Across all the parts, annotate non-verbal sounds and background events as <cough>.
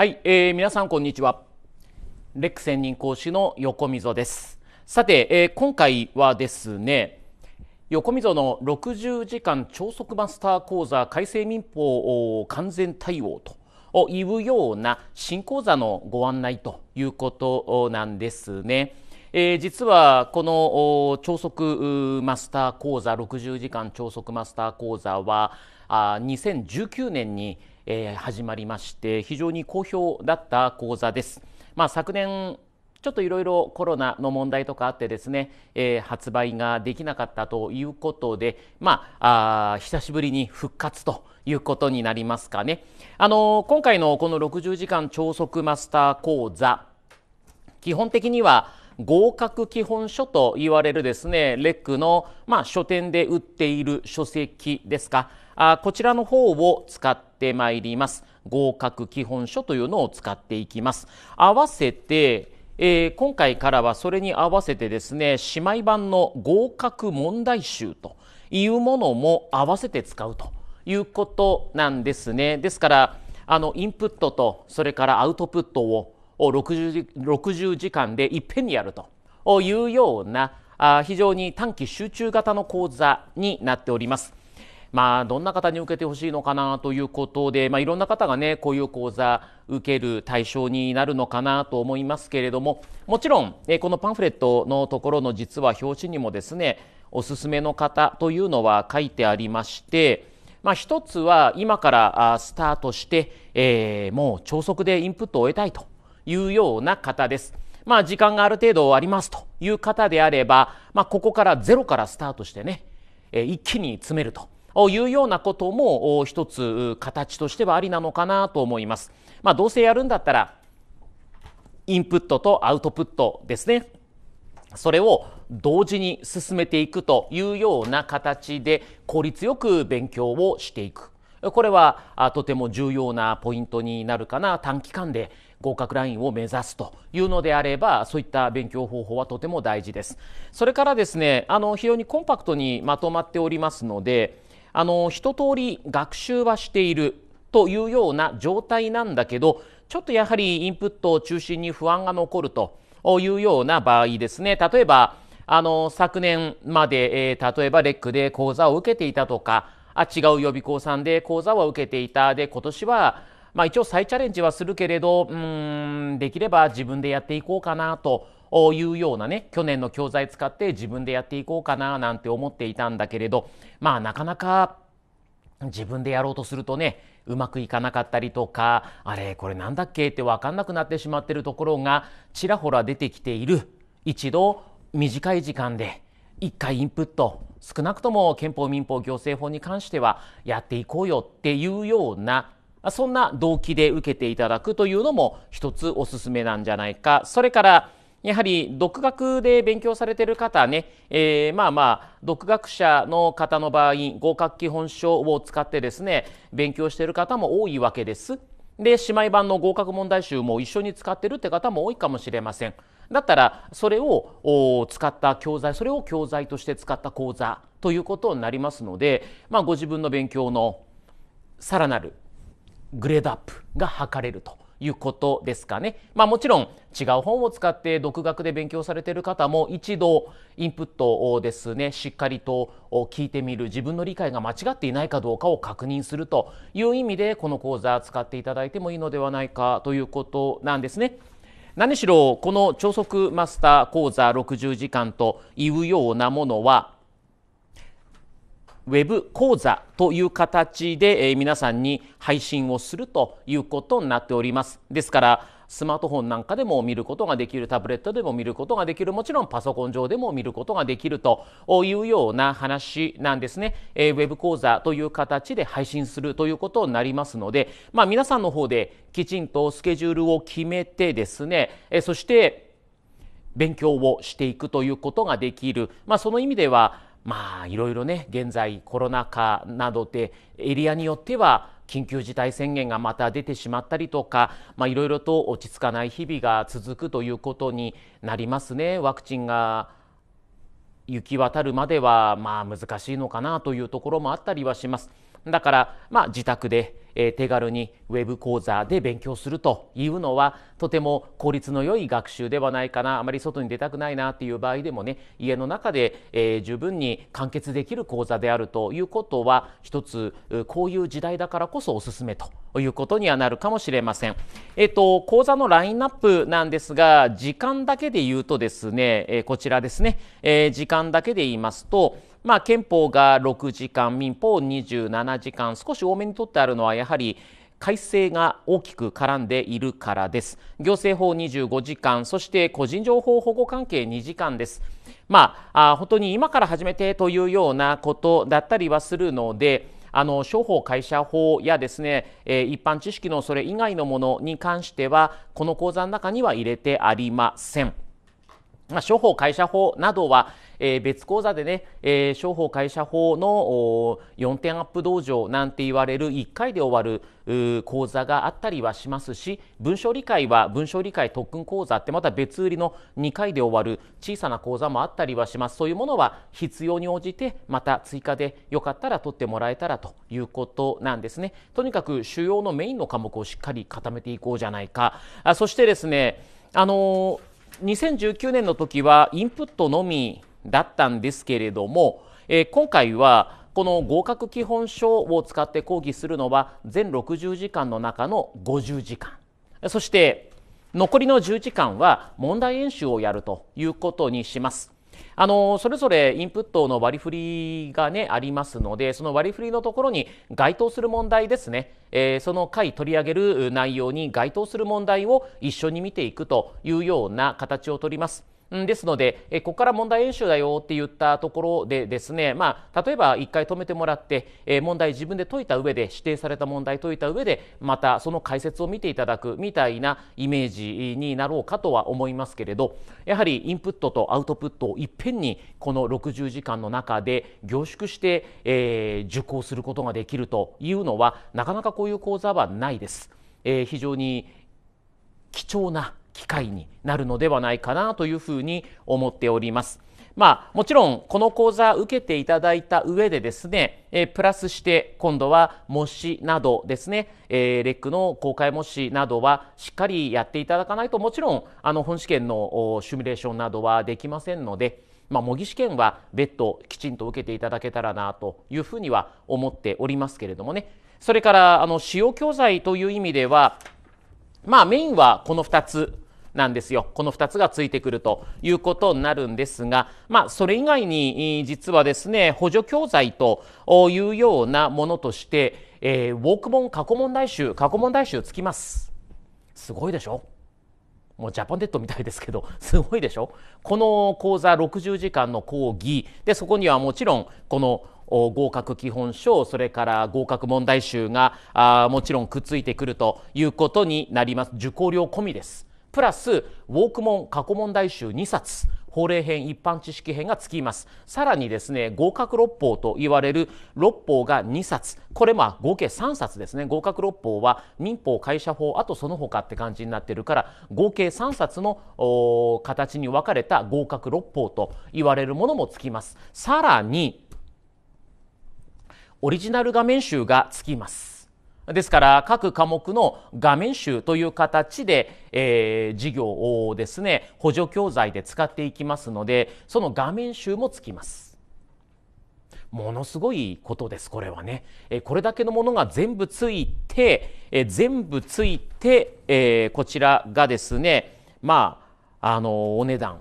はい、えー、皆さんこんにちは。レック専任講師の横溝です。さて、えー、今回はですね、横溝の60時間超速マスター講座改正民法を完全対応というような新講座のご案内ということなんですね。えー、実はこの超速マスター講座60時間超速マスター講座はあ2019年にえー、始まりまして非常に好評だった講座です。まあ、昨年ちょっといろいろコロナの問題とかあってですね、えー、発売ができなかったということで、まあ、あ久しぶりに復活ということになりますかね。あのー、今回のこの60時間超速マスター講座、基本的には合格基本書と言われるですね、レックの、まあ、書店で売っている書籍ですか、あこちらの方を使ってまいります合格基本書というのを使っていきます合わせてえー、今回からはそれに合わせてですね姉妹版の合格問題集というものも合わせて使うということなんですね。ですからあのインプットとそれからアウトプットを 60, 60時間でいっぺんにやるというようなあ非常に短期集中型の講座になっております。まあ、どんな方に受けてほしいのかなということで、まあ、いろんな方がねこういう講座受ける対象になるのかなと思いますけれどももちろん、えこのパンフレットのところの実は表紙にもですねおすすめの方というのは書いてありまして、まあ、一つは今からスタートして、えー、もう超速でインプットを終えたいというような方です。まあ、時間がある程度ありますという方であれば、まあ、ここからゼロからスタートしてね、えー、一気に詰めるというようなことも一つ形としてはありなのかなと思います。まあ、どうせやるんだったらインプットとアウトプットですね。それを同時に進めていくというような形で効率よく勉強をしていく。これはとても重要なポイントになるかな短期間で合格ラインを目指すというのであればそういった勉強方法はとても大事です。それからですねあの非常にコンパクトにまとまっておりますのであの一通り学習はしているというような状態なんだけどちょっとやはりインプットを中心に不安が残るというような場合ですね例えばあの昨年まで、えー、例えばレックで講座を受けていたとかあ違う予備校さんで講座は受けていたで今年は、まあ、一応再チャレンジはするけれどうんできれば自分でやっていこうかなというようなね去年の教材使って自分でやっていこうかななんて思っていたんだけれどまあなかなか自分でやろうとするとねうまくいかなかったりとかあれこれなんだっけって分かんなくなってしまってるところがちらほら出てきている一度短い時間で1回インプット少なくとも憲法民法行政法に関してはやっていこうよっていうようなそんな動機で受けていただくというのも一つおすすめなんじゃないかそれからやはり独学で勉強されている方ね、えー、まあまあ独学者の方の場合合格基本書を使ってですね勉強している方も多いわけです。で姉妹版の合格問題集も一緒に使ってるって方も多いかもしれません。だったらそれを使った教材それを教材として使った講座ということになりますので、まあ、ご自分の勉強のさらなるグレードアップが図れると。いうことですかね。まあ、もちろん違う本を使って独学で勉強されている方も一度インプットをですねしっかりと聞いてみる自分の理解が間違っていないかどうかを確認するという意味でこの講座使っていただいてもいいのではないかということなんですね。何しろこの超速マスター講座60時間というようなものはウェブ講座という形で、え皆さんに配信をするということになっております。ですからスマートフォンなんかでも見ることができるタブレットでも見ることができるもちろんパソコン上でも見ることができるというような話なんですね、えー、ウェブ講座という形で配信するということになりますので、まあ、皆さんの方できちんとスケジュールを決めてですね、えー、そして勉強をしていくということができる、まあ、その意味ではまあいろいろね現在コロナ禍などでエリアによっては緊急事態宣言がまた出てしまったりとかいろいろと落ち着かない日々が続くということになりますね。ワクチンが行き渡るまではまあ難しいのかなというところもあったりはします。だからまあ自宅でえ手軽にウェブ講座で勉強するというのはとても効率の良い学習ではないかなあまり外に出たくないなっていう場合でもね家の中で、え十分に完結できる講座であるということは一つこういう時代だからこそおすすめということにはなるかもしれません。えっと講座のラインナップなんですが時間だけで言うとですね、えこちらですね、え時間だけで言いますとまあ、憲法が6時間民法27時間少し多めにとってあるのはやはり改正が大きく絡んでいるからです行政法25時間そして個人情報保護関係2時間ですまあ本当に今から始めてというようなことだったりはするのであの商法会社法やですね、えー、一般知識のそれ以外のものに関してはこの講座の中には入れてありません。ま商法会社法などは、えー、別口座でね、えー、商法会社法の4点アップ道場なんて言われる1回で終わる講座があったりはしますし文章理解は文章理解特訓講座ってまた別売りの2回で終わる小さな講座もあったりはしますそういうものは必要に応じてまた追加でよかったら取ってもらえたらということなんですねとにかく主要のメインの科目をしっかり固めていこうじゃないかあそしてですねあのー2019年の時はインプットのみだったんですけれども、えー、今回はこの合格基本書を使って講義するのは全60時間の中の50時間そして残りの10時間は問題演習をやるということにします。あのそれぞれインプットの割り振りが、ね、ありますのでその割り振りのところに該当する問題ですね、えー、その回取り上げる内容に該当する問題を一緒に見ていくというような形をとります。ですので、えここから問題演習だよって言ったところでですね、まあ、例えば1回止めてもらって、え問題自分で解いた上で、指定された問題解いた上で、またその解説を見ていただくみたいなイメージになろうかとは思いますけれど、やはりインプットとアウトプットをいっぺんにこの60時間の中で凝縮して、えー、受講することができるというのは、なかなかこういう講座はないです。えー、非常に貴重な機会になるのではないかなというふうに思っております。まあ、もちろんこの講座受けていただいた上でですね、えプラスして今度は模試などですね、えー、レックの公開模試などはしっかりやっていただかないともちろんあの本試験のシミュレーションなどはできませんので、まあ、模擬試験は別途きちんと受けていただけたらなというふうには思っておりますけれどもねそれからあの使用教材という意味ではまあメインはこの2つなんですよ。この2つがついてくるということになるんですが、まあ、それ以外に実はですね補助教材というようなものとして、えー、ウォーク本過去問題集過去問題集つきます。すごいでしょもうジャパンデッドみたいですけど <laughs> すごいでしょこの講座60時間の講義でそこにはもちろんこの合格基本書それから合格問題集があもちろんくっついてくるということになります受講料込みですプラスウォークモン過去問題集2冊法令編一般知識編がつきますさらにですね合格六法と言われる六法が2冊これま合計3冊ですね合格六法は民法会社法あとその他って感じになってるから合計3冊の形に分かれた合格六法と言われるものもつきますさらにオリジナル画面集がつきます。ですから各科目の画面集という形で、えー、授業をですね補助教材で使っていきますのでその画面集もつきます。ものすごいことですこれはね、えこれだけのものが全部ついて、え全部ついて、えこちらがですねまああのお値段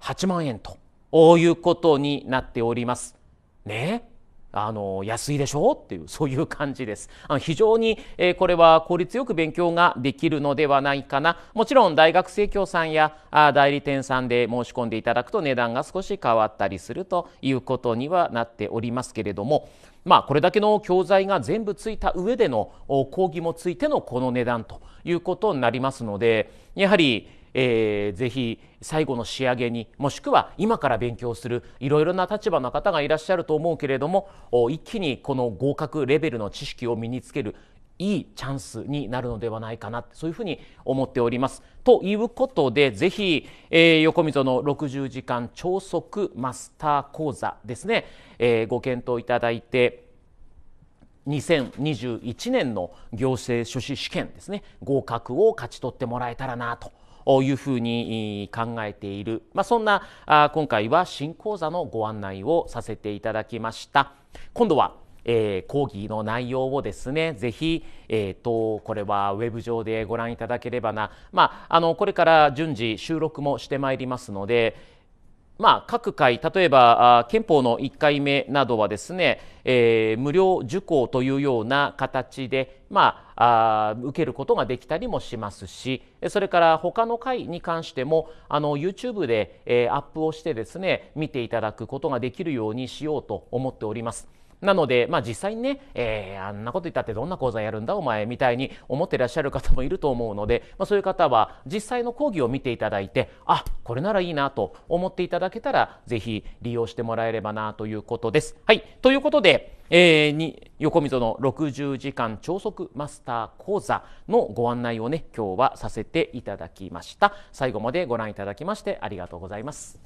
8万円ということになっております。ねあの安いでしょっていうそういう感じですあの非常に、えー、これは効率よく勉強ができるのではないかなもちろん大学生協さんやあ代理店さんで申し込んでいただくと値段が少し変わったりするということにはなっておりますけれどもまあこれだけの教材が全部ついた上での講義もついてのこの値段ということになりますのでやはりえー、ぜひ最後の仕上げにもしくは今から勉強するいろいろな立場の方がいらっしゃると思うけれども一気にこの合格レベルの知識を身につけるいいチャンスになるのではないかなそういうふうに思っております。ということでぜひ、えー、横溝の60時間超速マスター講座ですね、えー、ご検討いただいて2021年の行政書士試験ですね合格を勝ち取ってもらえたらなというふうに考えている、まあ、そんな今回は新講座のご案内をさせていただきました。今度はえー、講義の内容をですねぜひ、えーと、これはウェブ上でご覧いただければな、まあ、あのこれから順次収録もしてまいりますので、まあ、各回、例えば憲法の1回目などはですね、えー、無料受講というような形で、まあ、あ受けることができたりもしますしそれから他の回に関してもあの YouTube で、えー、アップをしてですね見ていただくことができるようにしようと思っております。なので、まあ、実際にね、えー、あんなこと言ったってどんな講座やるんだお前みたいに思ってらっしゃる方もいると思うので、まあ、そういう方は実際の講義を見ていただいてあこれならいいなと思っていただけたらぜひ利用してもらえればなということです。はいということで、えー、に横溝の60時間超速マスター講座のご案内をね今日はさせていただきました最後までご覧いただきましてありがとうございます。